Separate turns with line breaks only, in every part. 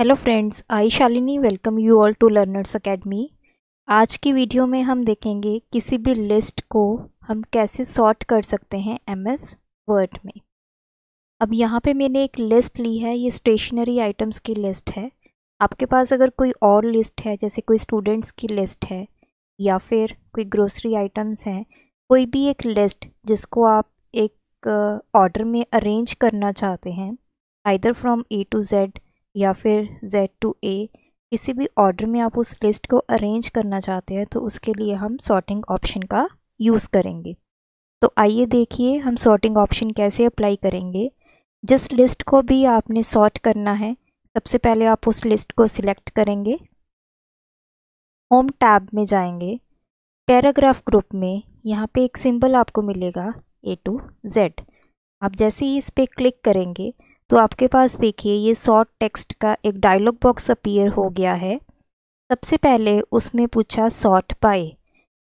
hello friends I Shalini welcome you all to learners academy आज की video में हम देखेंगे किसी भी लिस्ट को हम कैसे सॉर्ट कर सकते हैं एमएस वर्ड में अब यहाँ पे मैंने एक लिस्ट ली है ये स्टेशनरी आइटम्स की लिस्ट है आपके पास अगर कोई और लिस्ट है जैसे कोई स्टूडेंट्स की लिस्ट है या फिर कोई ग्रोसरी आइटम्स हैं कोई भी एक लिस्ट जिसको आप एक ऑर्डर uh, में अरेंज करना चाहते हैं either from A to Z या फिर Z टू A किसी भी ऑर्डर में आप उस लिस्ट को अरेंज करना चाहते हैं तो उसके लिए हम सॉर्टिंग ऑप्शन का यूज़ करेंगे तो आइए देखिए हम सॉर्टिंग ऑप्शन कैसे अप्लाई करेंगे जिस लिस्ट को भी आपने सॉर्ट करना है सबसे पहले आप उस लिस्ट को सिलेक्ट करेंगे होम टैब में जाएंगे पैराग्राफ ग्रुप में यहाँ पे एक सिंबल आपको मिलेगा ए टू जेड आप जैसे ही इस पर क्लिक करेंगे तो आपके पास देखिए ये शॉर्ट टेक्स्ट का एक डायलॉग बॉक्स अपीयर हो गया है सबसे पहले उसमें पूछा शॉर्ट बाय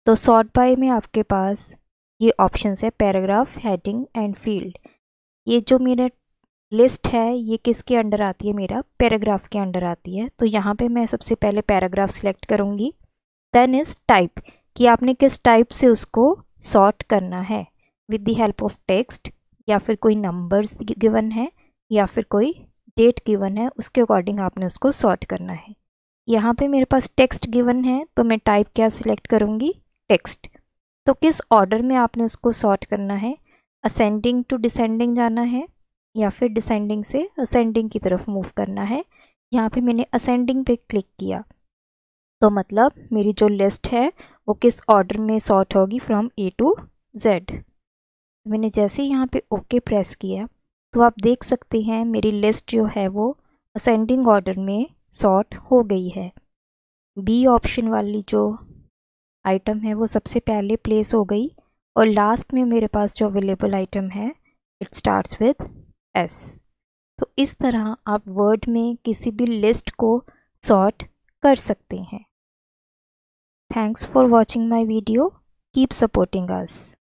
तो शॉर्ट बाय में आपके पास ये ऑप्शन है पैराग्राफ हेडिंग एंड फील्ड ये जो मेरा लिस्ट है ये किसके अंडर आती है मेरा पैराग्राफ के अंडर आती है तो यहाँ पे मैं सबसे पहले पैराग्राफ सिलेक्ट करूँगी देन इज़ टाइप कि आपने किस टाइप से उसको सॉर्ट करना है with the help of text या फिर कोई नंबर्स गिवन है या फिर कोई डेट गिवन है उसके अकॉर्डिंग आपने उसको सॉर्ट करना है यहाँ पे मेरे पास टेक्स्ट गिवन है तो मैं टाइप क्या सिलेक्ट करूँगी टेक्स्ट तो किस ऑर्डर में आपने उसको सॉर्ट करना है असेंडिंग टू डिसेंडिंग जाना है या फिर डिसेंडिंग से असेंडिंग की तरफ मूव करना है यहाँ पे मैंने असेंडिंग पे क्लिक किया तो मतलब मेरी जो लिस्ट है वो किस ऑर्डर में सॉर्ट होगी फ्रॉम ए टू जेड मैंने जैसे यहाँ पे ओके प्रेस किया तो आप देख सकते हैं मेरी लिस्ट जो है वो असेंडिंग ऑर्डर में सॉर्ट हो गई है बी ऑप्शन वाली जो आइटम है वो सबसे पहले प्लेस हो गई और लास्ट में मेरे पास जो अवेलेबल आइटम है इट स्टार्ट्स विद एस तो इस तरह आप वर्ड में किसी भी लिस्ट को सॉर्ट कर सकते हैं thanks for watching my video keep supporting us